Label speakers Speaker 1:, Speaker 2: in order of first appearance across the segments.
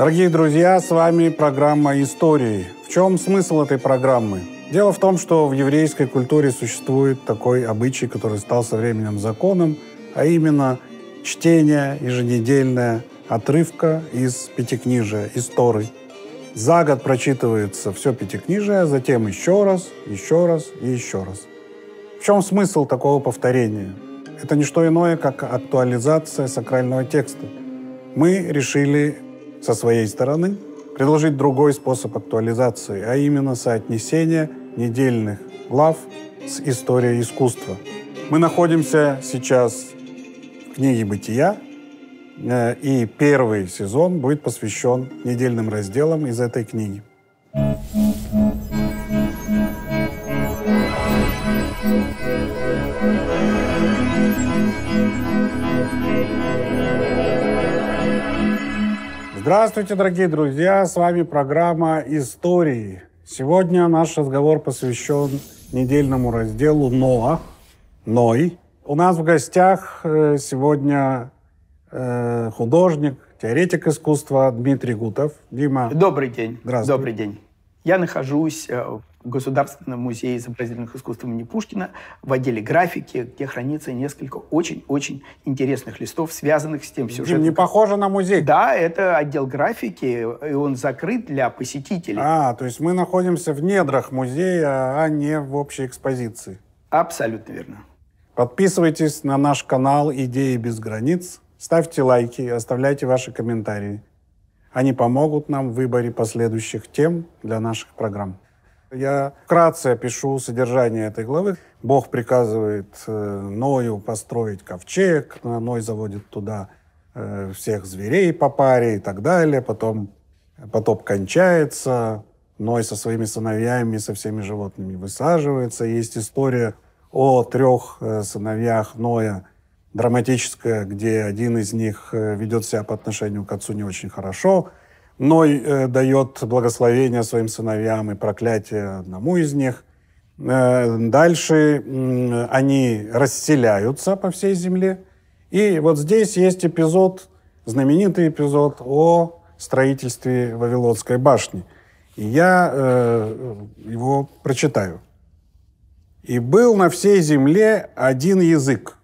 Speaker 1: Дорогие друзья, с вами программа «Истории». В чем смысл этой программы? Дело в том, что в еврейской культуре существует такой обычай, который стал со временем законом, а именно чтение еженедельное отрывка из Пятикнижия, истории. За год прочитывается все Пятикнижие, а затем еще раз, еще раз и еще раз. В чем смысл такого повторения? Это не что иное, как актуализация сакрального текста. Мы решили со своей стороны предложить другой способ актуализации, а именно соотнесение недельных глав с историей искусства. Мы находимся сейчас в книге «Бытия», э, и первый сезон будет посвящен недельным разделам из этой книги. thank you Здравствуйте, дорогие друзья! С вами программа «Истории». Сегодня наш разговор посвящен недельному разделу «Ноа», «Ной». У нас в гостях э, сегодня э, художник, теоретик искусства Дмитрий Гутов. Дима. Добрый
Speaker 2: день. Здравствуйте. Добрый день.
Speaker 1: Я нахожусь в э,
Speaker 2: в Государственном музее изобразительных искусств имени Пушкина в отделе графики, где хранится несколько очень-очень интересных листов, связанных с тем сюжетом. Дим, не
Speaker 1: похоже на музей. Да, это
Speaker 2: отдел графики, и он закрыт для посетителей.
Speaker 1: А, то есть мы находимся в недрах музея, а не в общей экспозиции. Абсолютно верно. Подписывайтесь на наш канал «Идеи без границ», ставьте лайки, оставляйте ваши комментарии. Они помогут нам в выборе последующих тем для наших программ. Я вкратце опишу содержание этой главы. Бог приказывает э, Ною построить ковчег, э, Ной заводит туда э, всех зверей по паре и так далее. Потом потоп кончается, Ной со своими сыновьями, со всеми животными высаживается. Есть история о трех сыновьях Ноя, драматическая, где один из них ведет себя по отношению к отцу не очень хорошо – Ной э, дает благословение своим сыновьям и проклятие одному из них. Э, дальше э, они расселяются по всей земле. И вот здесь есть эпизод, знаменитый эпизод о строительстве Вавилонской башни. И я э, его прочитаю. «И был на всей земле один язык,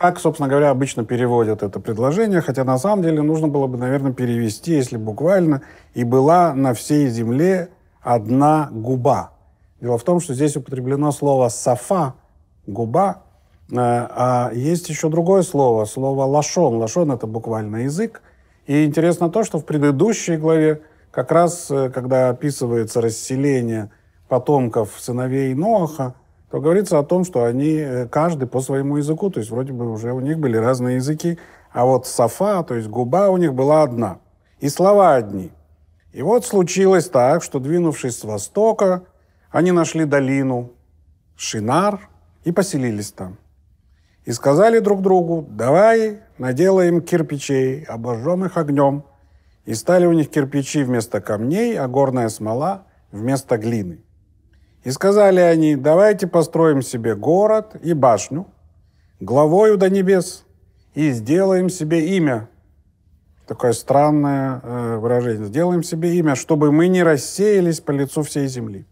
Speaker 1: так, собственно говоря, обычно переводят это предложение, хотя на самом деле нужно было бы, наверное, перевести, если буквально, «и была на всей земле одна губа». Дело в том, что здесь употреблено слово «сафа», «губа», э, а есть еще другое слово, слово «лашон». «Лашон» — это буквально язык. И интересно то, что в предыдущей главе, как раз э, когда описывается расселение потомков сыновей Ноаха, то говорится о том, что они э, каждый по своему языку, то есть вроде бы уже у них были разные языки, а вот сафа, то есть губа у них была одна, и слова одни. И вот случилось так, что, двинувшись с востока, они нашли долину Шинар и поселились там. И сказали друг другу, давай наделаем кирпичей, обожжем их огнем. И стали у них кирпичи вместо камней, а горная смола вместо глины. И сказали они, давайте построим себе город и башню, главою до небес, и сделаем себе имя. Такое странное э, выражение. Сделаем себе имя, чтобы мы не рассеялись по лицу всей земли.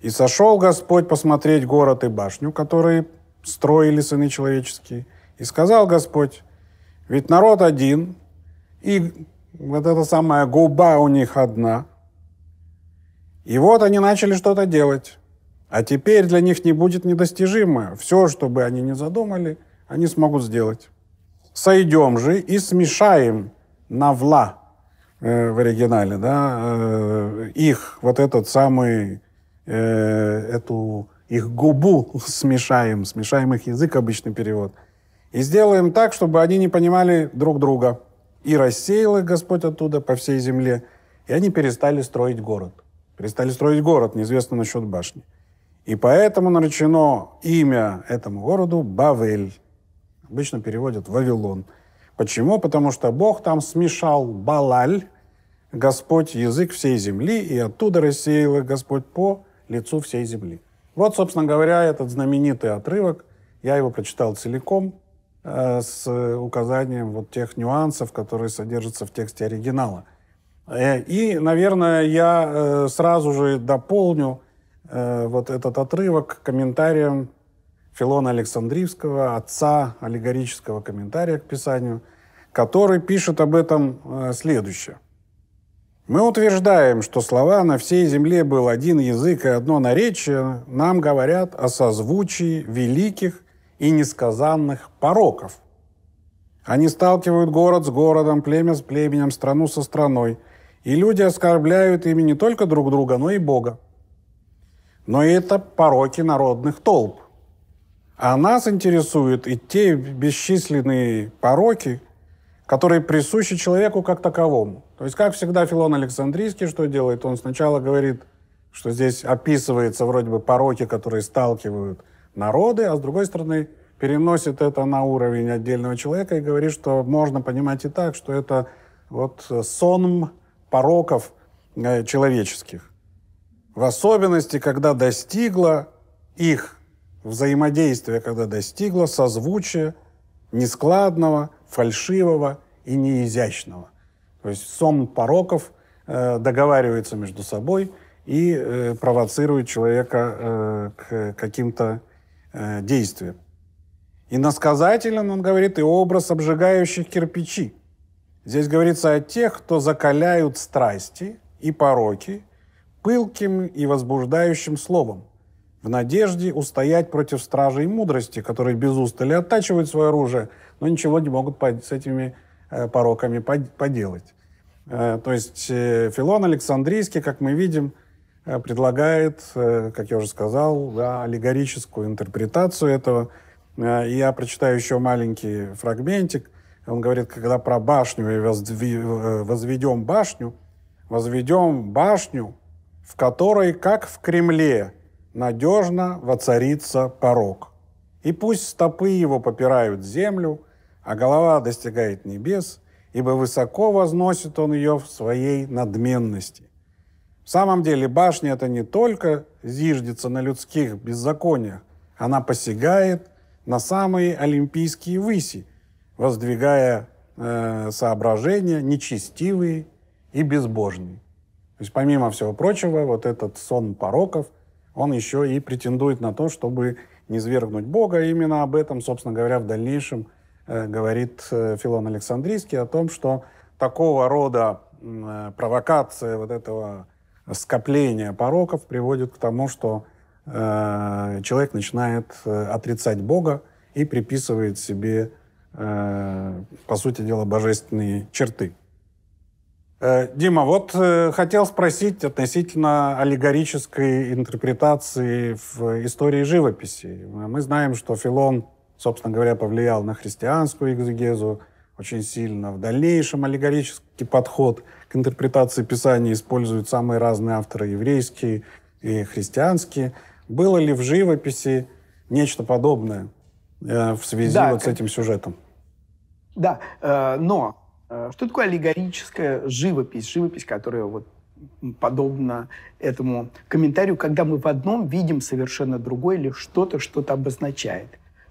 Speaker 1: И сошел Господь посмотреть город и башню, которые строили сыны человеческие. И сказал Господь, ведь народ один, и вот эта самая губа у них одна – и вот они начали что-то делать. А теперь для них не будет недостижимо. Все, что бы они ни задумали, они смогут сделать. Сойдем же и смешаем навла э, в оригинале, да, э, их вот этот самый, э, эту их губу смешаем, смешаем их язык, обычный перевод. И сделаем так, чтобы они не понимали друг друга. И рассеял их Господь оттуда по всей земле, и они перестали строить город. Перестали строить город, неизвестно насчет башни. И поэтому наречено имя этому городу Бавель. Обычно переводят Вавилон. Почему? Потому что Бог там смешал Балаль, Господь язык всей земли, и оттуда рассеял их Господь по лицу всей земли. Вот, собственно говоря, этот знаменитый отрывок. Я его прочитал целиком э, с указанием вот тех нюансов, которые содержатся в тексте оригинала – Э, и, наверное, я э, сразу же дополню э, вот этот отрывок комментарием Филона Александрийского, отца аллегорического комментария к Писанию, который пишет об этом следующее. «Мы утверждаем, что слова «на всей земле был один язык и одно наречие» нам говорят о созвучии великих и несказанных пороков. Они сталкивают город с городом, племя с племенем, страну со страной – и люди оскорбляют ими не только друг друга, но и Бога. Но это пороки народных толп. А нас интересуют и те бесчисленные пороки, которые присущи человеку как таковому. То есть, как всегда, Филон Александрийский что делает? Он сначала говорит, что здесь описывается вроде бы пороки, которые сталкивают народы, а с другой стороны переносит это на уровень отдельного человека и говорит, что можно понимать и так, что это вот сонм пороков э, человеческих. В особенности, когда достигла их взаимодействие, когда достигло созвучия нескладного, фальшивого и неизящного. То есть сон пороков э, договаривается между собой и э, провоцирует человека к каким-то действиям. И Иносказателен, он говорит, и образ обжигающих кирпичи – Здесь говорится о тех, кто закаляют страсти и пороки пылким и возбуждающим словом, в надежде устоять против стражей мудрости, которые без устали оттачивают свое оружие, но ничего не могут с этими э, пороками поделать. Э, то есть э, Филон Александрийский, как мы видим, предлагает, как я уже сказал, да, аллегорическую интерпретацию этого. Я прочитаю еще маленький фрагментик – он говорит, когда про башню, и э, возведем башню, возведем башню, в которой, как в Кремле, надежно воцарится порог. И пусть стопы его попирают землю, а голова достигает небес, ибо высоко возносит он ее в своей надменности. В самом деле башня это не только зиждется на людских беззакониях, она посягает на самые олимпийские выси – воздвигая э, соображения нечестивые и безбожные. То есть, помимо всего прочего, вот этот сон пороков, он еще и претендует на то, чтобы не свергнуть Бога. И именно об этом, собственно говоря, в дальнейшем э, говорит э, Филон Александрийский, о том, что такого рода э, провокация вот этого скопления пороков приводит к тому, что э, человек начинает э, отрицать Бога и приписывает себе Э, по сути дела, божественные черты. Э, Дима, вот э, хотел спросить относительно аллегорической интерпретации в истории живописи. Мы знаем, что Филон, собственно говоря, повлиял на христианскую экзегезу очень сильно. В дальнейшем аллегорический подход к интерпретации Писания используют самые разные авторы, еврейские и христианские. Было ли в живописи нечто подобное в связи да, вот с этим сюжетом?
Speaker 2: Да, э, но э, что такое аллегорическая живопись? Живопись, которая вот подобно этому комментарию, когда мы в одном видим совершенно другое или что-то, что-то обозначает.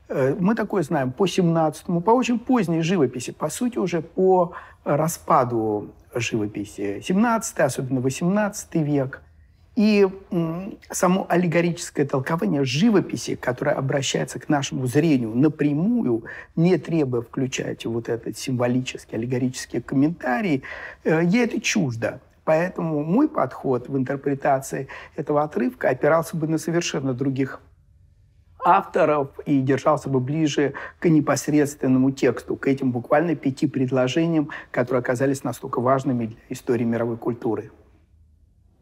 Speaker 2: Э, мы такое знаем по 17-му, по очень поздней живописи, по сути уже по распаду живописи. 17 особенно 18 век, и само аллегорическое толкование живописи, которое обращается к нашему зрению напрямую, не требуя включать вот этот символический, аллегорический комментарий, ей э, это чуждо. Поэтому мой подход в интерпретации этого отрывка опирался бы на совершенно других авторов и держался бы ближе к непосредственному тексту, к этим буквально пяти предложениям, которые оказались настолько
Speaker 1: важными для истории мировой культуры.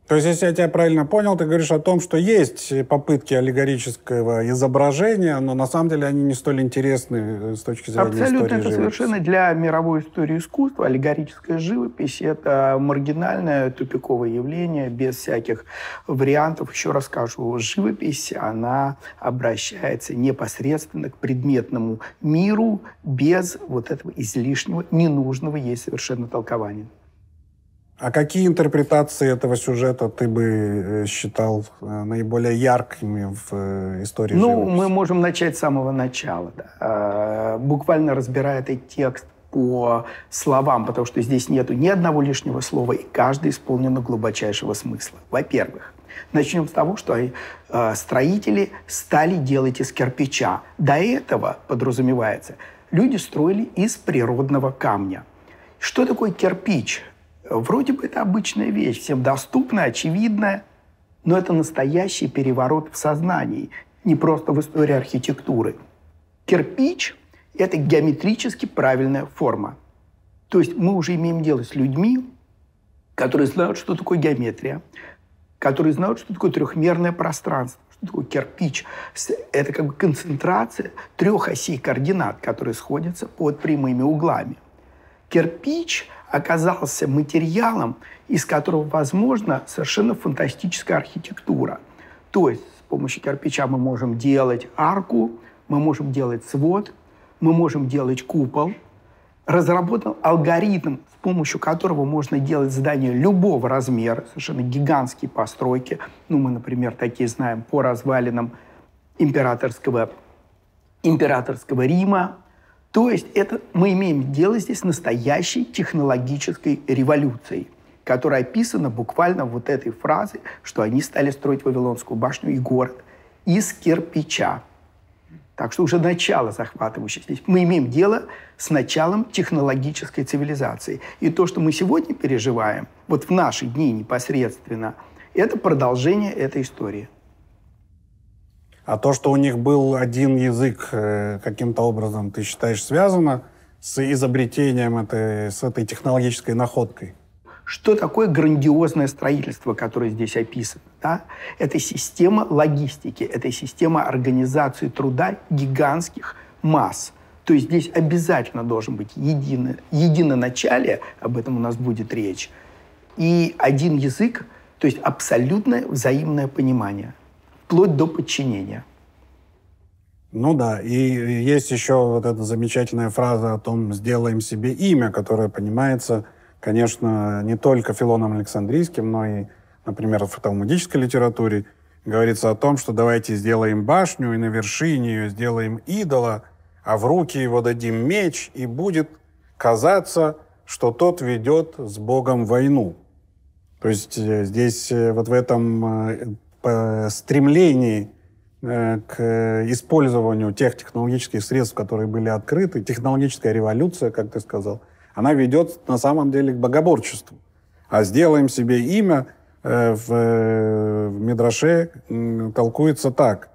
Speaker 1: То есть, если я тебя правильно понял, ты говоришь о том, что есть попытки аллегорического изображения, но на самом деле они не столь интересны э, с точки зрения Абсолютно, истории это совершенно для мировой истории искусства. Аллегорическая живопись
Speaker 2: – это маргинальное тупиковое явление, без всяких вариантов. Еще раз скажу, живопись, она обращается непосредственно к предметному миру без вот этого излишнего, ненужного ей совершенно толкования.
Speaker 1: А какие интерпретации этого сюжета ты бы э, считал э, наиболее яркими в э, истории Ну, живописи? мы можем начать с самого начала. Да.
Speaker 2: А, буквально разбирая этот текст по словам, потому что здесь нету ни одного лишнего слова, и каждый исполнено глубочайшего смысла. Во-первых, начнем с того, что строители стали делать из кирпича. До этого, подразумевается, люди строили из природного камня. Что такое кирпич? Вроде бы это обычная вещь, всем доступная, очевидная, но это настоящий переворот в сознании, не просто в истории архитектуры. Кирпич – это геометрически правильная форма. То есть мы уже имеем дело с людьми, которые знают, что такое геометрия, которые знают, что такое трехмерное пространство, что такое кирпич. Это как бы концентрация трех осей координат, которые сходятся под прямыми углами. Кирпич – оказался материалом, из которого возможна совершенно фантастическая архитектура. То есть с помощью кирпича мы можем делать арку, мы можем делать свод, мы можем делать купол. Разработан алгоритм, с помощью которого можно делать здания любого размера, совершенно гигантские постройки. Ну, мы, например, такие знаем по развалинам императорского, императорского Рима, то есть это, мы имеем дело здесь с настоящей технологической революцией, которая описана буквально вот этой фразой, что они стали строить Вавилонскую башню и город из кирпича. Так что уже начало захватывающее здесь. Мы имеем дело с началом технологической цивилизации. И то, что мы сегодня переживаем, вот в наши дни непосредственно, это продолжение этой истории.
Speaker 1: А то, что у них был один язык э, каким-то образом, ты считаешь, связано с изобретением этой, с этой технологической находкой?
Speaker 2: Что такое грандиозное строительство, которое здесь описано? Да? Это система логистики, это система организации труда гигантских масс. То есть здесь обязательно должен быть единое, единое начале об этом у нас будет речь, и один язык, то есть абсолютное взаимное понимание
Speaker 1: – вплоть до подчинения. Ну да, и есть еще вот эта замечательная фраза о том «сделаем себе имя», которое понимается, конечно, не только Филоном Александрийским, но и, например, в талмудической литературе говорится о том, что давайте сделаем башню, и на вершине ее сделаем идола, а в руки его дадим меч, и будет казаться, что тот ведет с Богом войну. То есть э, здесь э, вот в этом э, стремлении э, к использованию тех технологических средств, которые были открыты, технологическая революция, как ты сказал, она ведет на самом деле к богоборчеству. А сделаем себе имя э, в, э, в Мидраше толкуется так.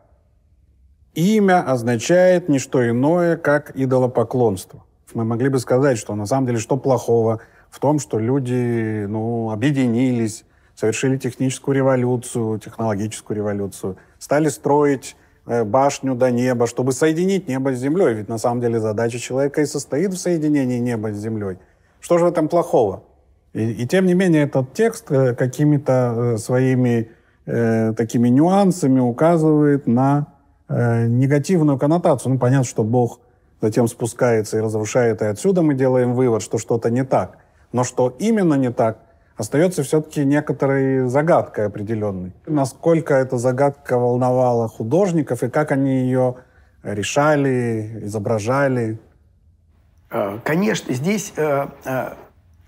Speaker 1: Имя означает не что иное, как идолопоклонство. Мы могли бы сказать, что на самом деле что плохого в том, что люди ну, объединились, совершили техническую революцию, технологическую революцию, стали строить э, башню до неба, чтобы соединить небо с землей. Ведь на самом деле задача человека и состоит в соединении неба с землей. Что же в этом плохого? И, и тем не менее этот текст э, какими-то э, своими э, такими нюансами указывает на э, негативную коннотацию. Ну, понятно, что Бог затем спускается и разрушает, и отсюда мы делаем вывод, что что-то не так. Но что именно не так, остается все-таки некоторой загадкой определенной. Насколько эта загадка волновала художников и как они ее решали, изображали? Э, конечно, здесь э, э,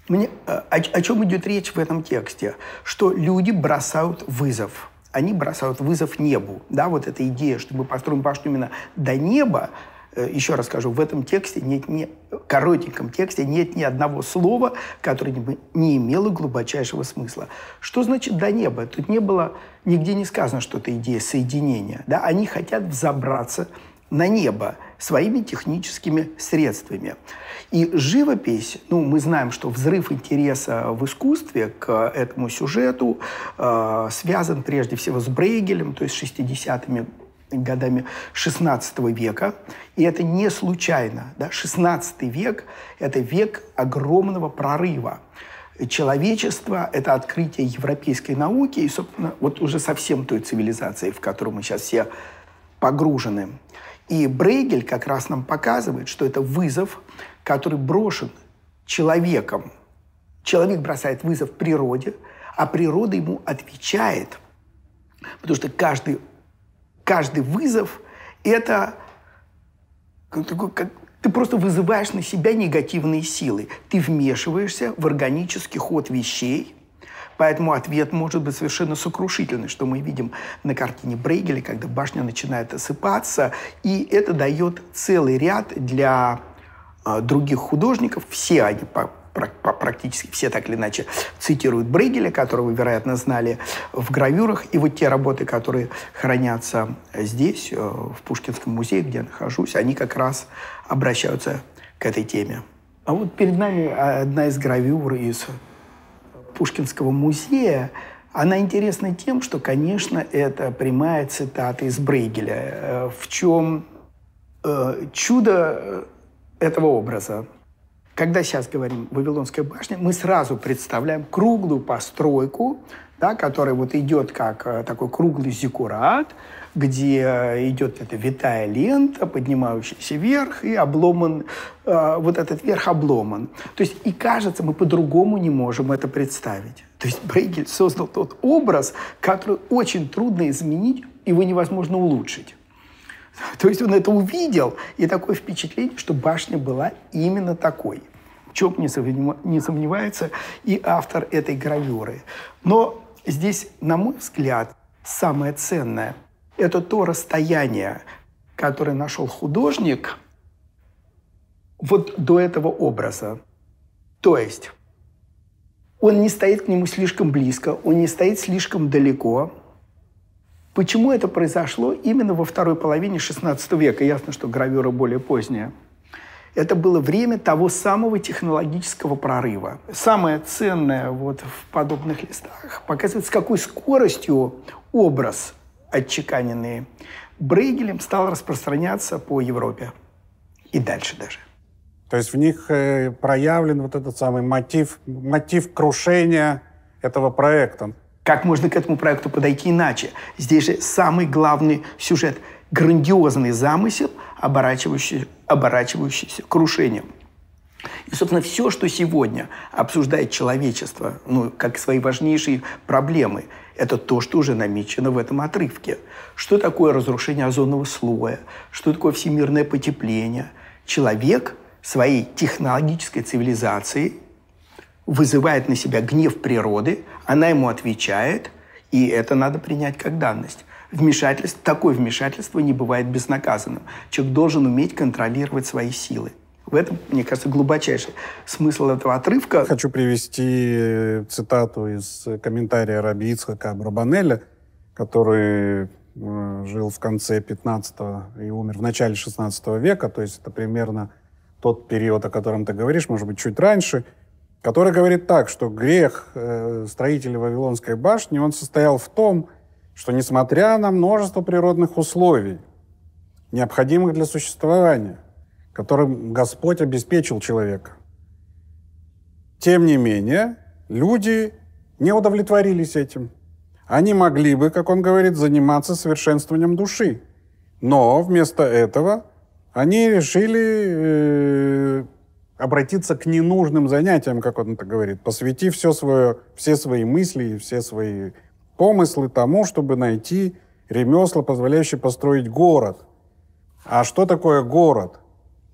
Speaker 1: мне, о,
Speaker 2: о чем идет речь в этом тексте? Что люди бросают вызов. Они бросают вызов небу. Да, вот эта идея, что мы построим башню именно до неба, Э, еще раз скажу, в этом тексте нет ни, коротеньком тексте нет ни одного слова, которое не, не имело глубочайшего смысла. Что значит «до неба»? Тут не было, нигде не сказано, что это идея соединения. Да? Они хотят взобраться на небо своими техническими средствами. И живопись, ну, мы знаем, что взрыв интереса в искусстве к этому сюжету э, связан прежде всего с Брейгелем, то есть 60-ми годами XVI века. И это не случайно. Да? XVI век – это век огромного прорыва человечества, это открытие европейской науки и, собственно, вот уже совсем той цивилизации, в которую мы сейчас все погружены. И Брейгель как раз нам показывает, что это вызов, который брошен человеком. Человек бросает вызов природе, а природа ему отвечает. Потому что каждый каждый вызов – это как, ты просто вызываешь на себя негативные силы. Ты вмешиваешься в органический ход вещей, поэтому ответ может быть совершенно сокрушительный, что мы видим на картине Брейгеля, когда башня начинает осыпаться, и это дает целый ряд для а, других художников, все они практически все так или иначе цитируют Брейгеля, которого вероятно, знали в гравюрах. И вот те работы, которые хранятся здесь, э, в Пушкинском музее, где я нахожусь, они как раз обращаются к этой теме. А вот перед нами одна из гравюр из Пушкинского музея. Она интересна тем, что, конечно, это прямая цитата из Брейгеля. Э, в чем э, чудо этого образа? Когда сейчас говорим «Вавилонская башня», мы сразу представляем круглую постройку, да, которая вот идет как э, такой круглый зиккурат, где э, идет эта витая лента, поднимающаяся вверх, и обломан, э, вот этот верх обломан. То есть и кажется, мы по-другому не можем это представить. То есть Брейгель создал тот образ, который очень трудно изменить, его невозможно улучшить. То есть он это увидел, и такое впечатление, что башня была именно такой. Чоп не сомневается и автор этой гравюры. Но здесь, на мой взгляд, самое ценное – это то расстояние, которое нашел художник вот до этого образа. То есть он не стоит к нему слишком близко, он не стоит слишком далеко. Почему это произошло именно во второй половине XVI века? Ясно, что гравюра более поздняя – это было время того самого технологического прорыва. Самое ценное вот в подобных листах показывает, с какой скоростью образ,
Speaker 1: отчеканенный Брейгелем, стал распространяться по Европе и дальше даже. То есть в них э, проявлен вот этот самый мотив, мотив крушения этого проекта. Как можно к этому проекту подойти иначе? Здесь же
Speaker 2: самый главный сюжет – грандиозный замысел, оборачивающийся, оборачивающийся крушением. И, собственно, все, что сегодня обсуждает человечество, ну, как свои важнейшие проблемы, это то, что уже намечено в этом отрывке. Что такое разрушение озонного слоя? Что такое всемирное потепление? Человек своей технологической цивилизацией вызывает на себя гнев природы, она ему отвечает, и это надо принять как данность. Вмешательство, такое вмешательство не бывает безнаказанным. Человек должен уметь контролировать свои
Speaker 1: силы. В этом, мне кажется, глубочайший смысл этого отрывка. Хочу привести э, цитату из комментария Раби Ицхака Брабанеля, который э, жил в конце 15 и умер в начале 16 века, то есть это примерно тот период, о котором ты говоришь, может быть, чуть раньше, который говорит так, что грех э, строителей Вавилонской башни, он состоял в том, что что несмотря на множество природных условий, необходимых для существования, которым Господь обеспечил человека, тем не менее, люди не удовлетворились этим. Они могли бы, как он говорит, заниматься совершенствованием души. Но вместо этого они решили э, обратиться к ненужным занятиям, как он это говорит, посвятив все свое, все свои мысли и все свои помыслы тому, чтобы найти ремесла, позволяющие построить город. А что такое город?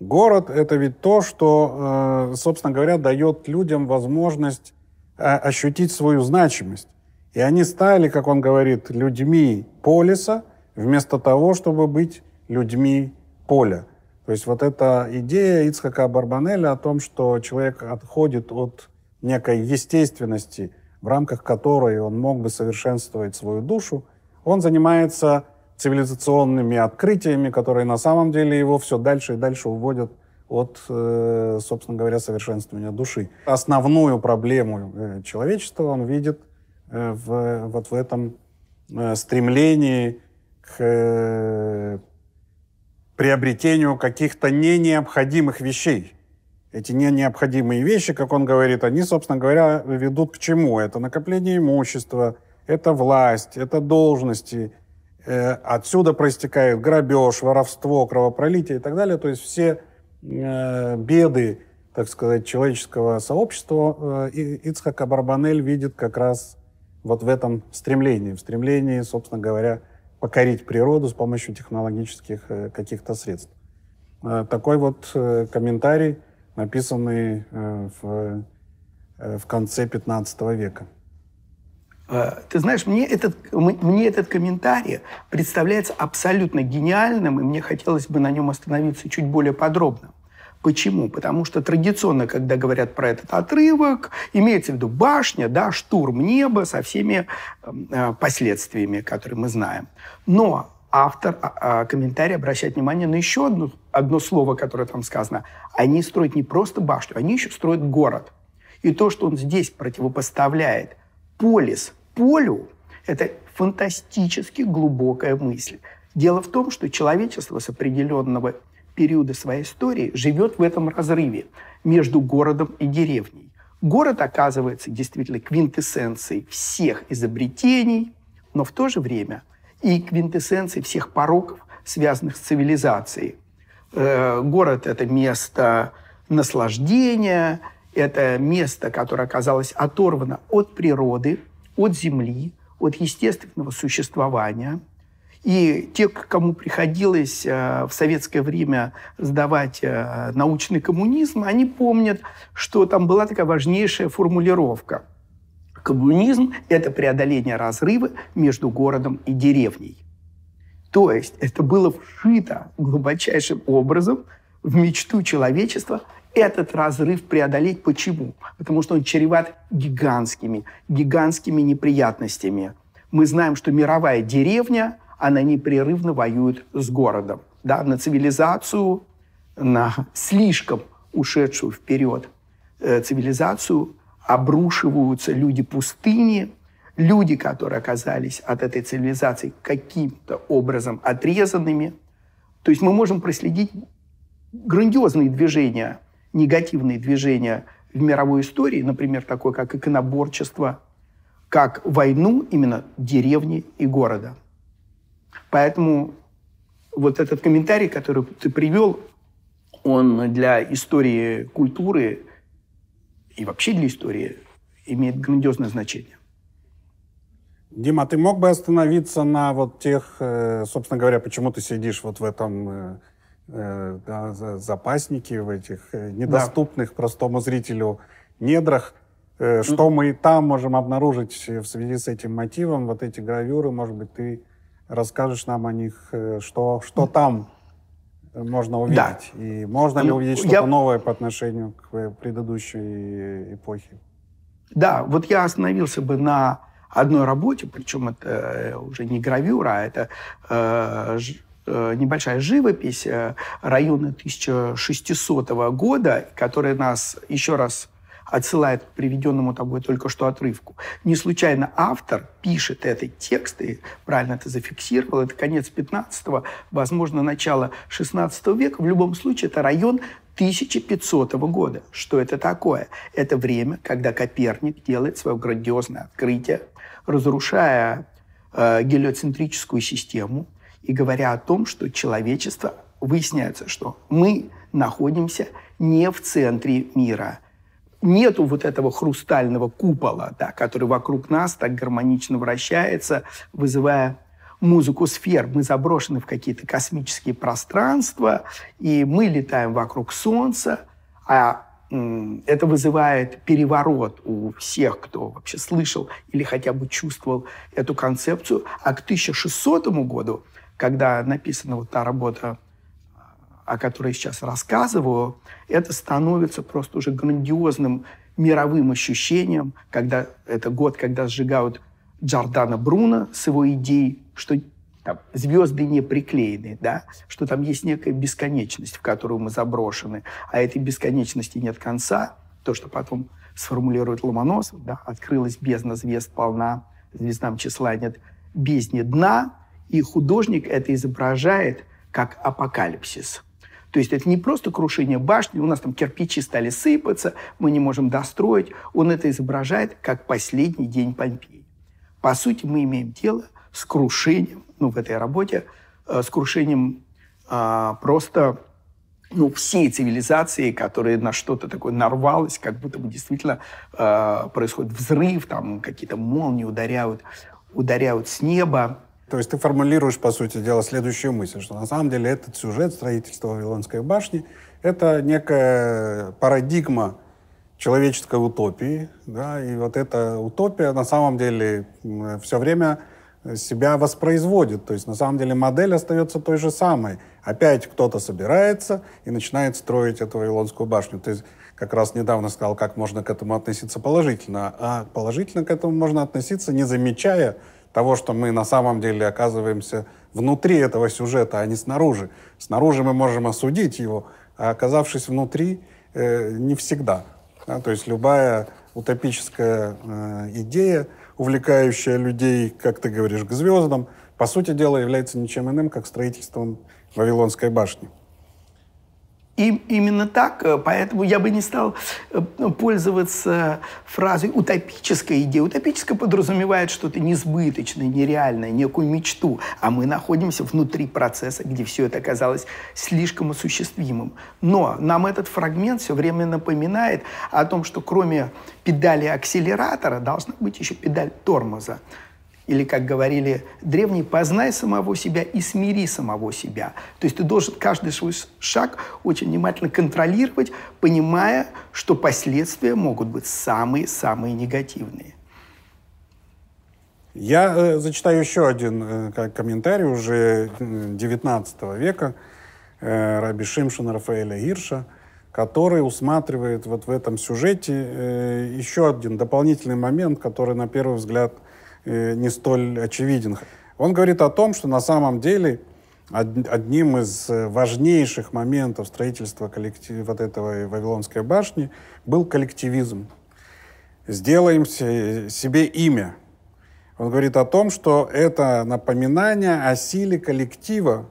Speaker 1: Город – это ведь то, что, э, собственно говоря, дает людям возможность э, ощутить свою значимость. И они стали, как он говорит, людьми полиса, вместо того, чтобы быть людьми поля. То есть вот эта идея Ицхака Барбанеля о том, что человек отходит от некой естественности – в рамках которой он мог бы совершенствовать свою душу, он занимается цивилизационными открытиями, которые на самом деле его все дальше и дальше уводят от, э, собственно говоря, совершенствования души. Основную проблему э, человечества он видит э, в, вот в этом стремлении к приобретению каких-то не необходимых вещей. Эти не необходимые вещи, как он говорит, они, собственно говоря, ведут к чему? Это накопление имущества, это власть, это должности. Э, отсюда проистекает грабеж, воровство, кровопролитие и так далее. То есть все э, беды, так сказать, человеческого сообщества э, Ицхак Абарбанель видит как раз вот в этом стремлении, в стремлении, собственно говоря, покорить природу с помощью технологических каких-то средств. Такой вот комментарий написанный э, в, э, в конце 15 века. А, ты знаешь, мне этот, мне этот комментарий
Speaker 2: представляется абсолютно гениальным, и мне хотелось бы на нем остановиться чуть более подробно. Почему? Потому что традиционно, когда говорят про этот отрывок, имеется в виду башня, да, штурм неба со всеми э, последствиями, которые мы знаем. Но автор а, а, комментария обращает внимание на еще одно, одно слово, которое там сказано. Они строят не просто башню, они еще строят город. И то, что он здесь противопоставляет полис полю, это фантастически глубокая мысль. Дело в том, что человечество с определенного периода своей истории живет в этом разрыве между городом и деревней. Город оказывается действительно квинтэссенцией всех изобретений, но в то же время – и квинтэссенцией всех пороков, связанных с цивилизацией. Э, город – это место наслаждения, это место, которое оказалось оторвано от природы, от земли, от естественного существования. И те, кому приходилось э, в советское время сдавать э, научный коммунизм, они помнят, что там была такая важнейшая формулировка – Коммунизм – это преодоление разрыва между городом и деревней. То есть это было вшито глубочайшим образом в мечту человечества этот разрыв преодолеть. Почему? Потому что он чреват гигантскими, гигантскими неприятностями. Мы знаем, что мировая деревня, она непрерывно воюет с городом. Да, на цивилизацию, на слишком ушедшую вперед э, цивилизацию – обрушиваются люди пустыни, люди, которые оказались от этой цивилизации каким-то образом отрезанными. То есть мы можем проследить грандиозные движения, негативные движения в мировой истории, например, такое как иконоборчество, как войну именно деревни и города. Поэтому вот этот комментарий, который ты привел, он для истории культуры и вообще для истории имеет
Speaker 1: грандиозное значение. Дима, а ты мог бы остановиться на вот тех, э, собственно говоря, почему ты сидишь вот в этом э, э, да, запаснике, в этих недоступных да. простому зрителю недрах? Ну. Что мы там можем обнаружить в связи с этим мотивом? Вот эти гравюры, может быть, ты расскажешь нам о них, что, что там можно увидеть? Да. И можно ли ну, увидеть что-то я... новое по отношению к предыдущей эпохе? Да,
Speaker 2: вот я остановился бы на одной работе, причем это э, уже не гравюра, а это э, э, небольшая живопись района 1600 года, которая нас еще раз отсылает к приведенному тобой только что отрывку. Не случайно автор пишет этот текст, и правильно это зафиксировал, это конец 15-го, возможно, начало 16 века. В любом случае, это район 1500 года. Что это такое? Это время, когда Коперник делает свое грандиозное открытие, разрушая э, гелиоцентрическую систему и говоря о том, что человечество, выясняется, что мы находимся не в центре мира – нету вот этого хрустального купола, да, который вокруг нас так гармонично вращается, вызывая музыку сфер. Мы заброшены в какие-то космические пространства, и мы летаем вокруг Солнца, а это вызывает переворот у всех, кто вообще слышал или хотя бы чувствовал эту концепцию. А к 1600 году, когда написана вот та работа о которой я сейчас рассказываю, это становится просто уже грандиозным мировым ощущением, когда это год, когда сжигают Джордана Бруна с его идеей, что там, звезды не приклеены, да, что там есть некая бесконечность, в которую мы заброшены, а этой бесконечности нет конца, то, что потом сформулирует Ломоносов, да, открылась бездна звезд полна, звездам числа нет, бездне дна, и художник это изображает как апокалипсис. То есть это не просто крушение башни, у нас там кирпичи стали сыпаться, мы не можем достроить. Он это изображает как последний день Помпеи. По сути, мы имеем дело с крушением, ну, в этой работе, э, с крушением а, просто ну, всей цивилизации, которая на что-то такое нарвалась, как будто бы действительно э, происходит
Speaker 1: взрыв, там какие-то молнии ударяют, ударяют с неба. То есть ты формулируешь, по сути дела, следующую мысль, что на самом деле этот сюжет строительства Вавилонской башни — это некая парадигма человеческой утопии, да, и вот эта утопия на самом деле все время себя воспроизводит. То есть на самом деле модель остается той же самой. Опять кто-то собирается и начинает строить эту Вавилонскую башню. То есть как раз недавно сказал, как можно к этому относиться положительно. А положительно к этому можно относиться, не замечая, того, что мы на самом деле оказываемся внутри этого сюжета, а не снаружи. Снаружи мы можем осудить его, а оказавшись внутри, э, не всегда. Да? То есть любая утопическая э, идея, увлекающая людей, как ты говоришь, к звездам, по сути дела является ничем иным, как строительством Вавилонской башни.
Speaker 2: И именно так, э, поэтому я бы не стал э, ну, пользоваться фразой «утопическая идея». Утопическая подразумевает что-то несбыточное, нереальное, некую мечту, а мы находимся внутри процесса, где все это оказалось слишком осуществимым. Но нам этот фрагмент все время напоминает о том, что кроме педали акселератора должна быть еще педаль тормоза или, как говорили древние, познай самого себя и смири самого себя. То есть ты должен каждый свой шаг очень внимательно контролировать, понимая, что последствия могут быть самые-самые негативные.
Speaker 1: Я э, зачитаю еще один э, комментарий уже 19 э, века э, Раби Шимшина Рафаэля Гирша, который усматривает вот в этом сюжете э, еще один дополнительный момент, который на первый взгляд – Э, не столь очевиден. Он говорит о том, что на самом деле одним из э, важнейших моментов строительства коллектив, вот этого Вавилонской башни был коллективизм. «Сделаем себе имя». Он говорит о том, что это напоминание о силе коллектива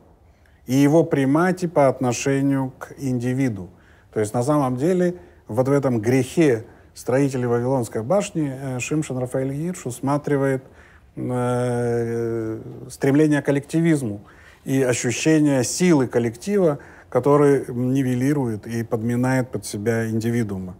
Speaker 1: и его примате по отношению к индивиду. То есть на самом деле вот в этом грехе строителей Вавилонской башни э, Шимшин Рафаэль Гирш усматривает э, стремление к коллективизму и ощущение силы коллектива, который нивелирует и подминает под себя индивидуума.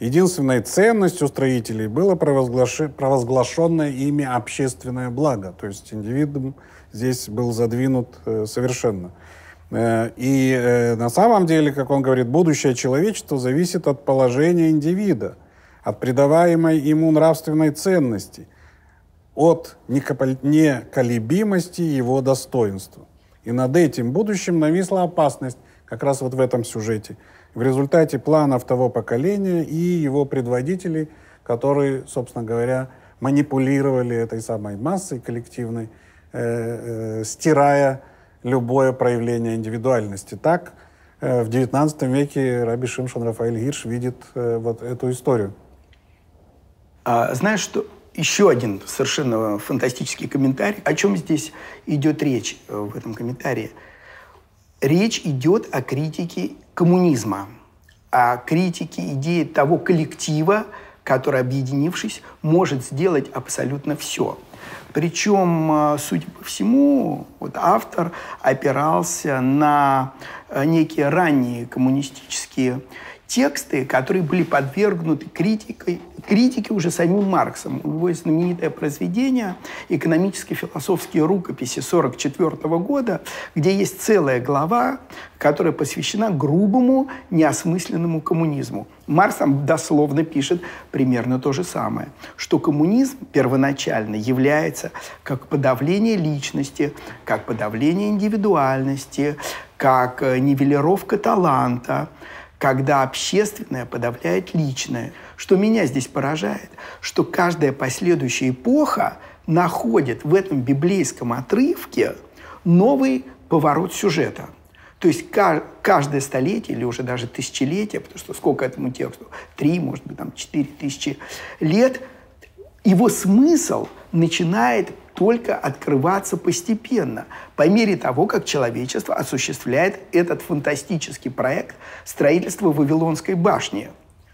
Speaker 1: Единственной ценностью строителей было провозглашенное ими общественное благо, то есть индивидуум здесь был задвинут э, совершенно. И на самом деле, как он говорит, будущее человечества зависит от положения индивида – от придаваемой ему нравственной ценности, от неколебимости его достоинства. И над этим будущим нависла опасность как раз вот в этом сюжете. В результате планов того поколения и его предводителей, которые, собственно говоря, манипулировали этой самой массой коллективной, э, э, стирая любое проявление индивидуальности. Так э, в XIX веке Раби Шимшон Рафаэль Гирш видит э, вот эту историю. А,
Speaker 2: знаешь, что еще один совершенно фантастический комментарий. О чем здесь идет речь э, в этом комментарии? Речь идет о критике коммунизма, о критике идеи того коллектива, который, объединившись, может сделать абсолютно все. Причем, э, судя по всему, вот автор опирался на э, некие ранние коммунистические тексты, которые были подвергнуты критикой, критике уже самим Марксом. У него есть знаменитое произведение «Экономически-философские рукописи» 1944 года, где есть целая глава, которая посвящена грубому, неосмысленному коммунизму. Маркс дословно пишет примерно то же самое, что коммунизм первоначально является как подавление личности, как подавление индивидуальности, как э, нивелировка таланта – когда общественное подавляет личное. Что меня здесь поражает, что каждая последующая эпоха находит в этом библейском отрывке новый поворот сюжета. То есть каждое столетие или уже даже тысячелетие, потому что сколько этому тексту? Три, может быть, там, четыре тысячи лет. Его смысл начинает только открываться постепенно, по мере того, как человечество осуществляет этот фантастический проект строительства Вавилонской башни.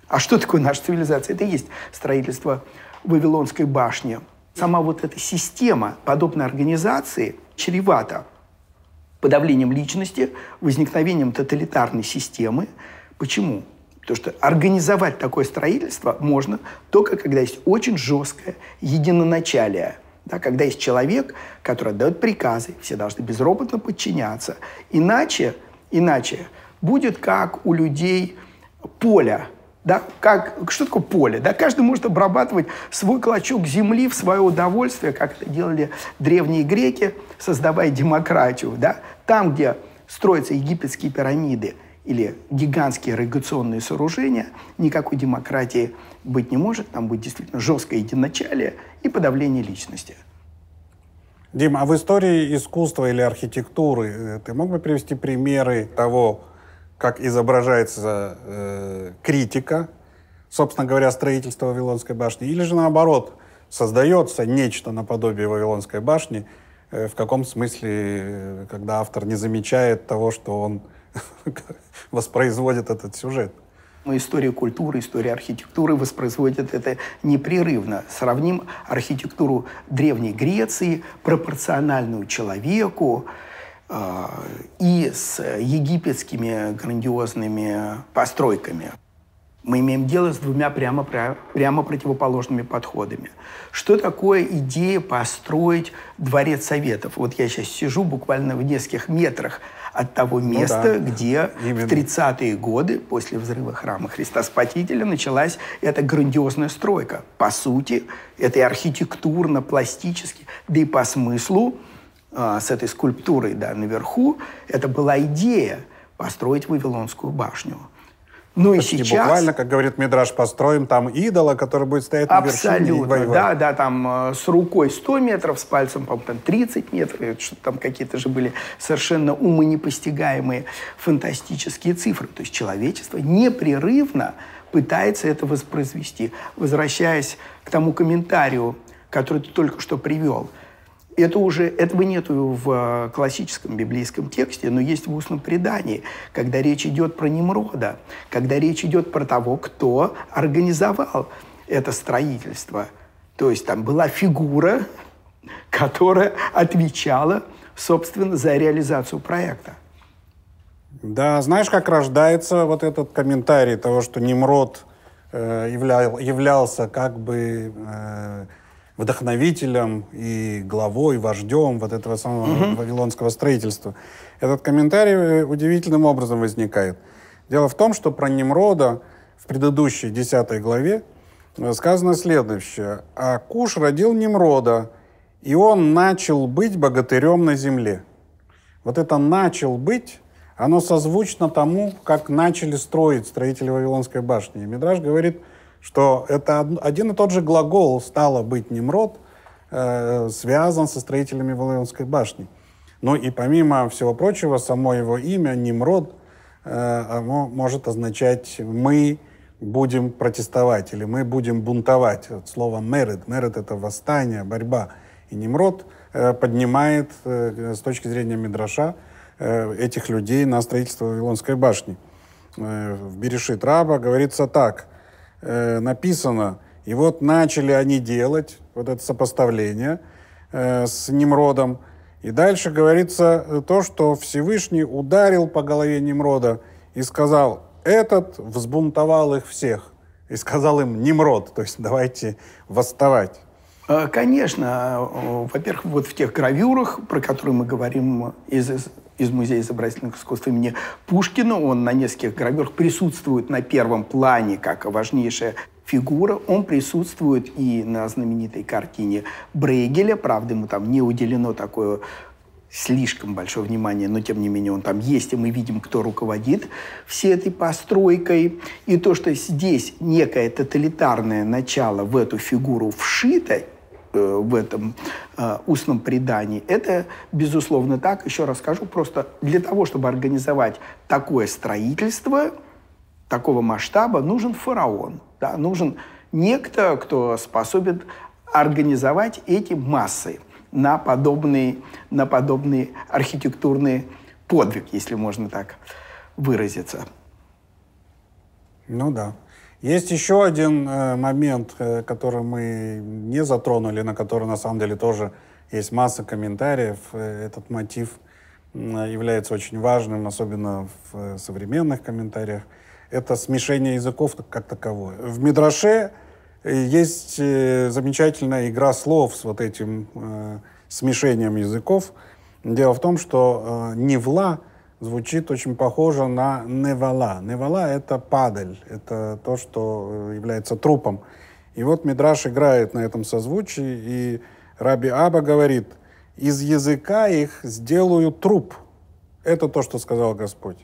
Speaker 2: А что такое наша цивилизация? Это и есть строительство Вавилонской башни. Сама вот эта система подобной организации чревата подавлением личности, возникновением тоталитарной системы. Почему? Потому что организовать такое строительство можно только когда есть очень жесткое единоначалие – да, когда есть человек, который отдает приказы, все должны безропотно подчиняться. Иначе, иначе будет как у людей поле. Да, как, что такое поле? Да, каждый может обрабатывать свой клочок земли в свое удовольствие, как это делали древние греки, создавая демократию. Да? Там, где строятся египетские пирамиды или гигантские ирригационные сооружения, никакой демократии не быть не может, там будет действительно жесткое
Speaker 1: единочалие и подавление личности. Дим, а в истории искусства или архитектуры э, ты мог бы привести примеры того, как изображается э, критика, собственно говоря, строительства Вавилонской башни, или же наоборот, создается нечто наподобие Вавилонской башни, э, в каком смысле, э, когда автор не замечает того, что он воспроизводит этот
Speaker 2: сюжет? но история культуры, история архитектуры воспроизводит это непрерывно. Сравним архитектуру Древней Греции, пропорциональную человеку, э, и с египетскими грандиозными постройками. Мы имеем дело с двумя прямо, прямо противоположными подходами. Что такое идея построить дворец советов? Вот я сейчас сижу буквально в нескольких метрах от того ну места, ну, да. где Именно. в 30-е годы после взрыва храма Христа Спасителя началась эта грандиозная стройка. По сути, это и архитектурно, пластически, да и по смыслу а, с этой скульптурой да, наверху, это была идея построить Вавилонскую башню. Ну и сейчас... Буквально,
Speaker 1: как говорит Мидраш, построим там идола, который будет стоять Абсолютно, на вершине и воевать. да,
Speaker 2: да, там э, с рукой 100 метров, с пальцем, по там 30 метров, что там какие-то же были совершенно умонепостигаемые фантастические цифры. То есть человечество непрерывно пытается это воспроизвести. Возвращаясь к тому комментарию, который ты только что привел – это уже, этого нет в э, классическом библейском тексте, но есть в устном предании, когда речь идет про Немрода, когда речь идет про того, кто организовал это строительство. То есть там была фигура, которая отвечала, собственно,
Speaker 1: за реализацию проекта. Да, знаешь, как рождается вот этот комментарий того, что Немрод э, являл, являлся как бы э, вдохновителем и главой, вождем вот этого самого угу. вавилонского строительства. Этот комментарий э, удивительным образом возникает. Дело в том, что про Немрода в предыдущей десятой главе э, сказано следующее. «А Куш родил Немрода, и он начал быть богатырем на земле». Вот это «начал быть» оно созвучно тому, как начали строить строители Вавилонской башни. И Мидраж говорит – что это один и тот же глагол «стало быть Немрод» э, связан со строителями Вавилонской башни. Ну и помимо всего прочего, само его имя Немрод э, оно может означать «мы будем протестовать» или «мы будем бунтовать». От слова «мерет». «Мерет» — это восстание, борьба. И Немрод э, поднимает с точки зрения Мидраша этих людей на строительство Вавилонской башни. Э, в Берешит Раба говорится так — э, написано. И вот начали они делать вот это сопоставление э, с Немродом. И дальше говорится э, то, что Всевышний ударил по голове Немрода и сказал, этот взбунтовал их всех. И сказал им Немрод, то есть давайте восставать. Э, конечно. Э, во-первых, вот в тех гравюрах, про которые мы говорим
Speaker 2: из из Музея изобразительных искусств имени Пушкина. Он на нескольких гравюрах присутствует на первом плане как важнейшая фигура. Он присутствует и на знаменитой картине Брейгеля. Правда, ему там не уделено такое слишком большое внимание, но тем не менее он там есть, и мы видим, кто руководит всей этой постройкой. И то, что здесь некое тоталитарное начало в эту фигуру вшито, Э, в этом э, устном предании. Это, безусловно, так. Еще раз скажу, просто для того, чтобы организовать такое строительство, такого масштаба, нужен фараон. Да? Нужен некто, кто способен организовать эти массы на подобный на подобный архитектурный подвиг, если можно так выразиться.
Speaker 1: Ну да. Есть еще один э, момент, э, который мы не затронули, на который на самом деле тоже есть масса комментариев. Э, этот мотив является очень важным, особенно в э, современных комментариях. Это смешение языков как таковое. В Мидраше есть э, замечательная игра слов с вот этим э, смешением языков. Дело в том, что э, Невла звучит очень похоже на невала. Невала — это падаль, это то, что э, является трупом. И вот Мидраш играет на этом созвучии, и Раби Аба говорит, из языка их сделаю труп. Это то, что сказал Господь.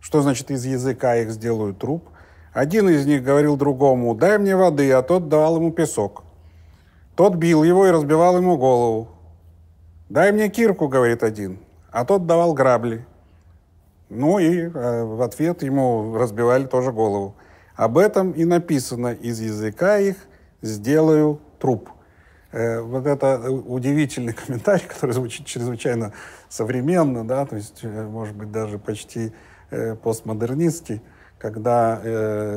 Speaker 1: Что значит из языка их сделаю труп? Один из них говорил другому, дай мне воды, а тот давал ему песок. Тот бил его и разбивал ему голову. «Дай мне кирку», — говорит один, а тот давал грабли. Ну и э, в ответ ему разбивали тоже голову. Об этом и написано из языка их «сделаю труп». Э, вот это э, удивительный комментарий, который звучит чрезвычайно современно, да, то есть, может быть, даже почти постмодернистский, когда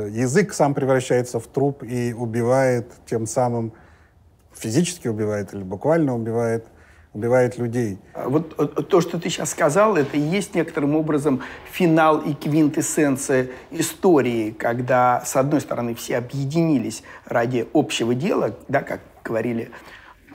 Speaker 1: язык сам превращается в труп и убивает тем самым, физически убивает или буквально убивает – убивает людей. А вот э,
Speaker 2: то, что ты сейчас сказал, это и есть некоторым образом финал и квинтэссенция истории, когда, с одной стороны, все объединились ради общего дела, да, как говорили,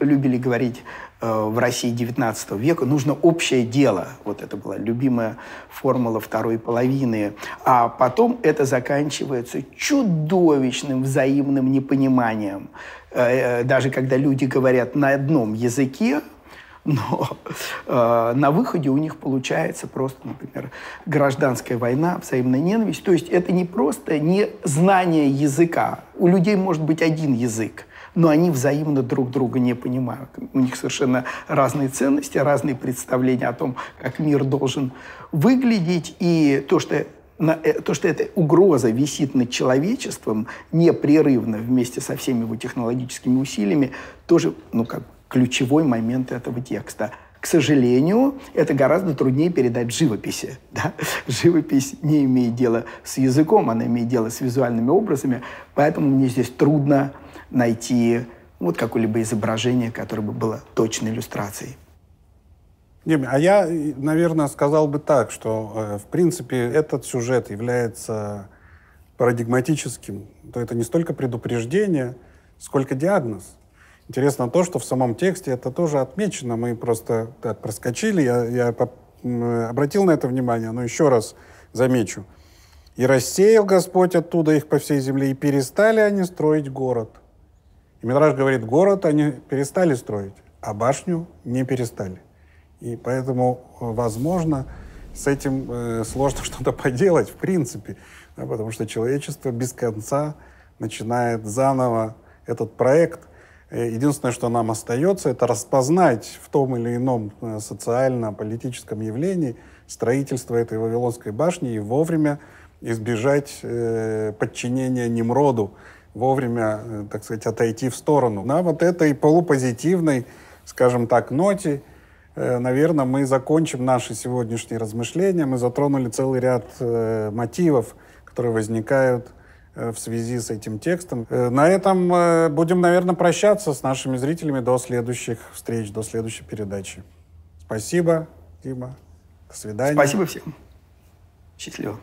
Speaker 2: любили говорить э, в России XIX века, нужно общее дело. Вот это была любимая формула второй половины. А потом это заканчивается чудовищным взаимным непониманием э, э, даже когда люди говорят на одном языке, но э, на выходе у них получается просто, например, гражданская война, взаимная ненависть. То есть это не просто не знание языка. У людей может быть один язык, но они взаимно друг друга не понимают. У них совершенно разные ценности, разные представления о том, как мир должен выглядеть. И то, что на, э, то, что эта угроза висит над человечеством непрерывно вместе со всеми его технологическими усилиями, тоже, ну, как бы ключевой момент этого текста. К сожалению, это гораздо труднее передать в живописи. Да? Живопись не имеет дела с языком, она имеет дело с визуальными образами, поэтому мне здесь трудно найти вот какое-либо изображение, которое бы было точной иллюстрацией.
Speaker 1: Дима, а я, наверное, сказал бы так, что, э, в принципе, этот сюжет является парадигматическим. То это не столько предупреждение, сколько диагноз. Интересно то, что в самом тексте это тоже отмечено. Мы просто так проскочили, я, я обратил на это внимание, но еще раз замечу. «И рассеял Господь оттуда их по всей земле, и перестали они строить город». И Митраж говорит, город они перестали строить, а башню не перестали. И поэтому, э, возможно, с этим э, сложно что-то поделать, в принципе, да, потому что человечество без конца начинает заново этот проект – Э, единственное, что нам остается, это распознать в том или ином э, социально-политическом явлении строительство этой Вавилонской башни и вовремя избежать э, подчинения Немроду, вовремя, э, так сказать, отойти в сторону. На вот этой полупозитивной, скажем так, ноте, э, наверное, мы закончим наши сегодняшние размышления. Мы затронули целый ряд э, мотивов, которые возникают Э, в связи с этим текстом. Э, на этом э, будем, наверное, прощаться с нашими зрителями до следующих встреч, до следующей передачи. Спасибо, Дима. До свидания. Спасибо всем. Счастливо.